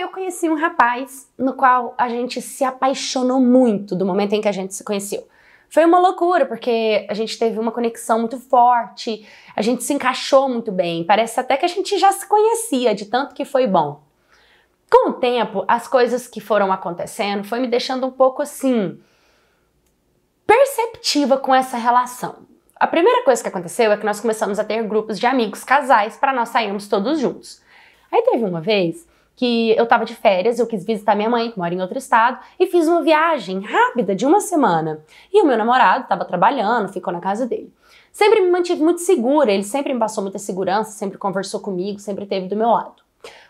eu conheci um rapaz no qual a gente se apaixonou muito do momento em que a gente se conheceu. Foi uma loucura, porque a gente teve uma conexão muito forte, a gente se encaixou muito bem, parece até que a gente já se conhecia de tanto que foi bom. Com o tempo, as coisas que foram acontecendo foi me deixando um pouco assim perceptiva com essa relação. A primeira coisa que aconteceu é que nós começamos a ter grupos de amigos casais para nós sairmos todos juntos. Aí teve uma vez que eu estava de férias, eu quis visitar minha mãe, que mora em outro estado, e fiz uma viagem rápida de uma semana. E o meu namorado estava trabalhando, ficou na casa dele. Sempre me mantive muito segura, ele sempre me passou muita segurança, sempre conversou comigo, sempre esteve do meu lado.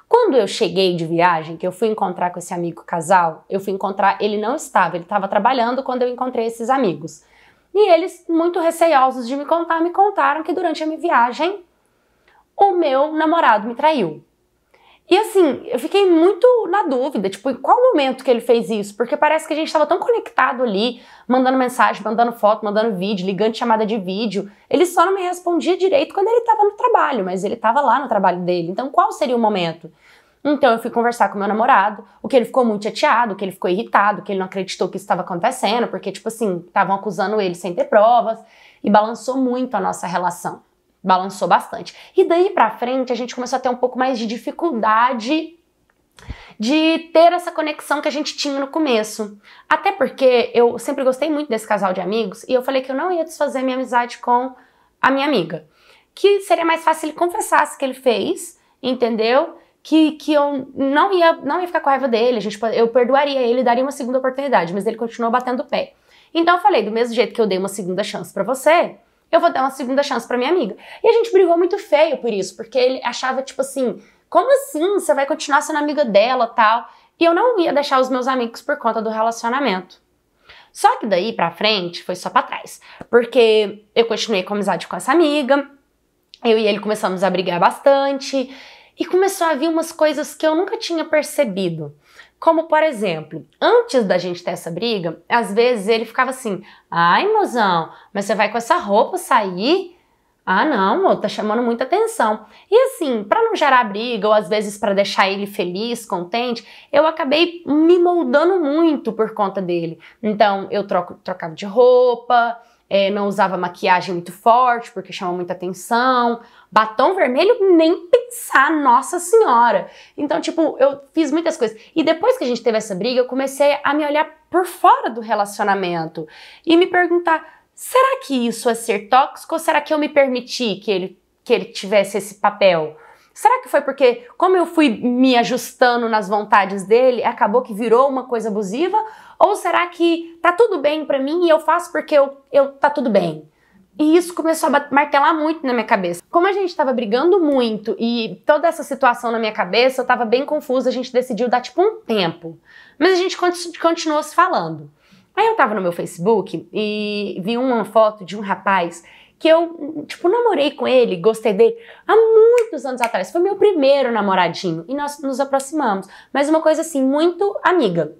Quando eu cheguei de viagem, que eu fui encontrar com esse amigo casal, eu fui encontrar, ele não estava, ele estava trabalhando quando eu encontrei esses amigos. E eles, muito receiosos de me contar, me contaram que durante a minha viagem o meu namorado me traiu. E assim, eu fiquei muito na dúvida, tipo, em qual momento que ele fez isso? Porque parece que a gente estava tão conectado ali, mandando mensagem, mandando foto, mandando vídeo, ligando chamada de vídeo. Ele só não me respondia direito quando ele estava no trabalho, mas ele estava lá no trabalho dele. Então, qual seria o momento? Então eu fui conversar com meu namorado, o que ele ficou muito chateado, o que ele ficou irritado, o que ele não acreditou que isso estava acontecendo, porque tipo assim, estavam acusando ele sem ter provas e balançou muito a nossa relação balançou bastante. E daí para frente a gente começou a ter um pouco mais de dificuldade de ter essa conexão que a gente tinha no começo. Até porque eu sempre gostei muito desse casal de amigos e eu falei que eu não ia desfazer minha amizade com a minha amiga. Que seria mais fácil ele confessasse que ele fez, entendeu? Que, que eu não ia, não ia ficar com raiva dele, a gente, eu perdoaria ele daria uma segunda oportunidade, mas ele continuou batendo o pé. Então eu falei, do mesmo jeito que eu dei uma segunda chance para você, eu vou dar uma segunda chance para minha amiga. E a gente brigou muito feio por isso, porque ele achava tipo assim, como assim? Você vai continuar sendo amiga dela, tal? E eu não ia deixar os meus amigos por conta do relacionamento. Só que daí pra frente foi só pra trás, porque eu continuei com amizade com essa amiga, eu e ele começamos a brigar bastante, e começou a vir umas coisas que eu nunca tinha percebido. Como, por exemplo, antes da gente ter essa briga, às vezes ele ficava assim: ai, mozão, mas você vai com essa roupa sair? Ah, não, amor, tá chamando muita atenção. E assim, para não gerar briga ou às vezes para deixar ele feliz, contente, eu acabei me moldando muito por conta dele. Então, eu troco, trocava de roupa, é, não usava maquiagem muito forte porque chama muita atenção. Batom vermelho, nem pensar, nossa senhora. Então, tipo, eu fiz muitas coisas. E depois que a gente teve essa briga, eu comecei a me olhar por fora do relacionamento e me perguntar: será que isso é ser tóxico ou será que eu me permiti que ele, que ele tivesse esse papel? Será que foi porque, como eu fui me ajustando nas vontades dele, acabou que virou uma coisa abusiva? Ou será que tá tudo bem para mim e eu faço porque eu, eu tá tudo bem? E isso começou a martelar muito na minha cabeça. Como a gente estava brigando muito e toda essa situação na minha cabeça, eu estava bem confusa, a gente decidiu dar tipo um tempo. Mas a gente continuou se falando. Aí eu estava no meu Facebook e vi uma foto de um rapaz que eu, tipo, namorei com ele, gostei dele há muitos anos atrás. Foi meu primeiro namoradinho e nós nos aproximamos. Mas uma coisa assim, muito amiga.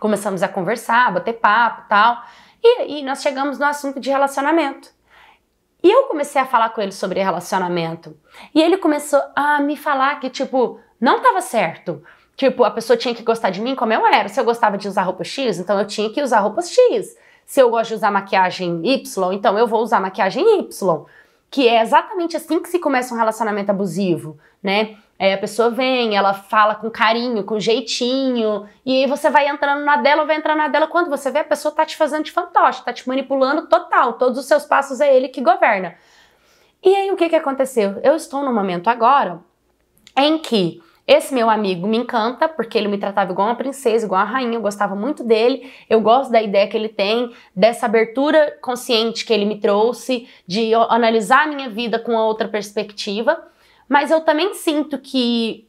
Começamos a conversar, bater papo tal. E, e nós chegamos no assunto de relacionamento. E eu comecei a falar com ele sobre relacionamento. E ele começou a me falar que, tipo, não estava certo. Tipo, a pessoa tinha que gostar de mim como eu era. Se eu gostava de usar roupa X, então eu tinha que usar roupas X. Se eu gosto de usar maquiagem Y, então eu vou usar maquiagem Y, que é exatamente assim que se começa um relacionamento abusivo, né? É, a pessoa vem, ela fala com carinho, com jeitinho, e aí você vai entrando na dela, vai entrando na dela. Quando você vê, a pessoa tá te fazendo de fantoche, tá te manipulando total. Todos os seus passos é ele que governa. E aí o que, que aconteceu? Eu estou num momento agora em que esse meu amigo me encanta porque ele me tratava igual uma princesa, igual uma rainha, eu gostava muito dele. Eu gosto da ideia que ele tem, dessa abertura consciente que ele me trouxe, de analisar a minha vida com outra perspectiva. Mas eu também sinto que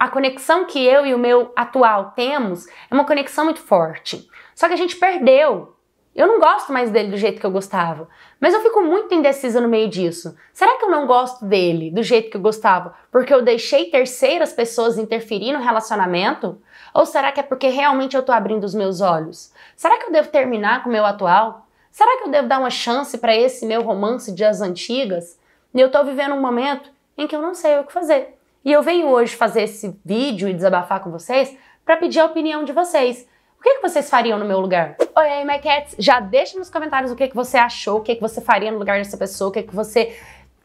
a conexão que eu e o meu atual temos é uma conexão muito forte. Só que a gente perdeu eu não gosto mais dele do jeito que eu gostava. Mas eu fico muito indecisa no meio disso. Será que eu não gosto dele do jeito que eu gostava porque eu deixei terceiras pessoas interferir no relacionamento? Ou será que é porque realmente eu tô abrindo os meus olhos? Será que eu devo terminar com o meu atual? Será que eu devo dar uma chance para esse meu romance de as antigas? E eu tô vivendo um momento em que eu não sei o que fazer. E eu venho hoje fazer esse vídeo e desabafar com vocês para pedir a opinião de vocês. O que, que vocês fariam no meu lugar? Oi, aí, my cats. Já deixa nos comentários o que, que você achou, o que, que você faria no lugar dessa pessoa, o que, que você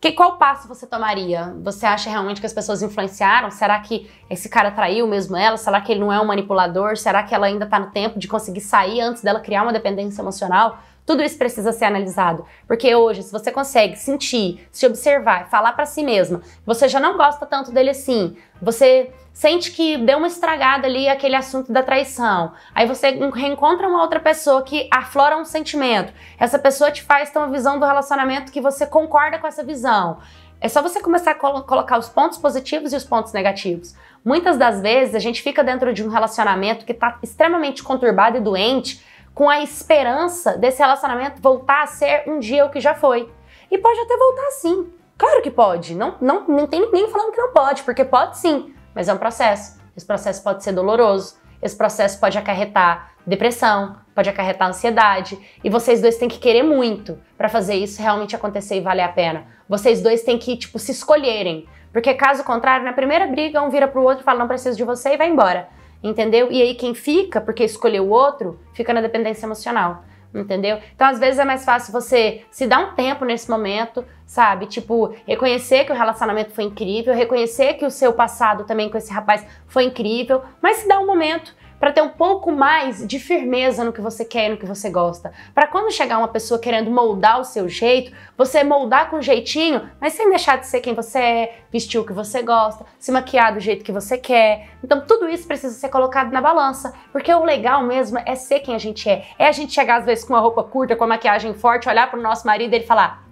que, qual passo você tomaria? Você acha realmente que as pessoas influenciaram? Será que esse cara traiu mesmo ela? Será que ele não é um manipulador? Será que ela ainda está no tempo de conseguir sair antes dela criar uma dependência emocional? Tudo isso precisa ser analisado, porque hoje, se você consegue sentir, se observar, falar para si mesma, você já não gosta tanto dele assim, você sente que deu uma estragada ali aquele assunto da traição, aí você reencontra uma outra pessoa que aflora um sentimento, essa pessoa te faz ter uma visão do relacionamento que você concorda com essa visão. É só você começar a col colocar os pontos positivos e os pontos negativos. Muitas das vezes a gente fica dentro de um relacionamento que está extremamente conturbado e doente com a esperança desse relacionamento voltar a ser um dia o que já foi. E pode até voltar sim. Claro que pode. Não, não, não tem ninguém falando que não pode, porque pode sim. Mas é um processo. Esse processo pode ser doloroso. Esse processo pode acarretar depressão, pode acarretar ansiedade. E vocês dois têm que querer muito para fazer isso realmente acontecer e valer a pena. Vocês dois têm que, tipo, se escolherem. Porque caso contrário, na primeira briga, um vira pro outro e fala: não preciso de você e vai embora entendeu? E aí quem fica, porque escolheu o outro, fica na dependência emocional, entendeu? Então às vezes é mais fácil você se dar um tempo nesse momento, sabe? Tipo, reconhecer que o relacionamento foi incrível, reconhecer que o seu passado também com esse rapaz foi incrível, mas se dá um momento para ter um pouco mais de firmeza no que você quer, no que você gosta. Para quando chegar uma pessoa querendo moldar o seu jeito, você moldar com jeitinho, mas sem deixar de ser quem você é, vestir o que você gosta, se maquiar do jeito que você quer. Então tudo isso precisa ser colocado na balança, porque o legal mesmo é ser quem a gente é. É a gente chegar às vezes com uma roupa curta, com a maquiagem forte, olhar para o nosso marido e ele falar: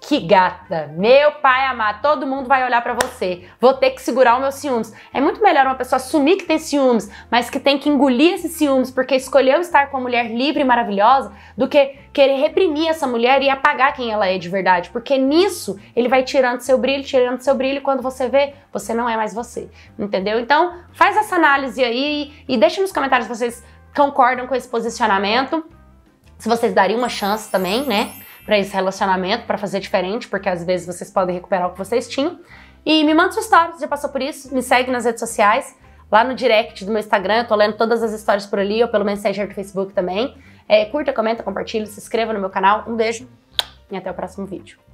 que gata, meu pai amar, todo mundo vai olhar para você, vou ter que segurar os meus ciúmes. É muito melhor uma pessoa assumir que tem ciúmes, mas que tem que engolir esses ciúmes porque escolheu estar com uma mulher livre e maravilhosa, do que querer reprimir essa mulher e apagar quem ela é de verdade, porque nisso ele vai tirando seu brilho, tirando seu brilho, e quando você vê, você não é mais você, entendeu? Então, faz essa análise aí e, e deixa nos comentários se vocês concordam com esse posicionamento, se vocês dariam uma chance também, né? para esse relacionamento, para fazer diferente, porque às vezes vocês podem recuperar o que vocês tinham. E me manda sua história, você já passou por isso? Me segue nas redes sociais, lá no direct do meu Instagram, eu tô lendo todas as histórias por ali, ou pelo Messenger do Facebook também. É, curta, comenta, compartilha, se inscreva no meu canal. Um beijo e até o próximo vídeo.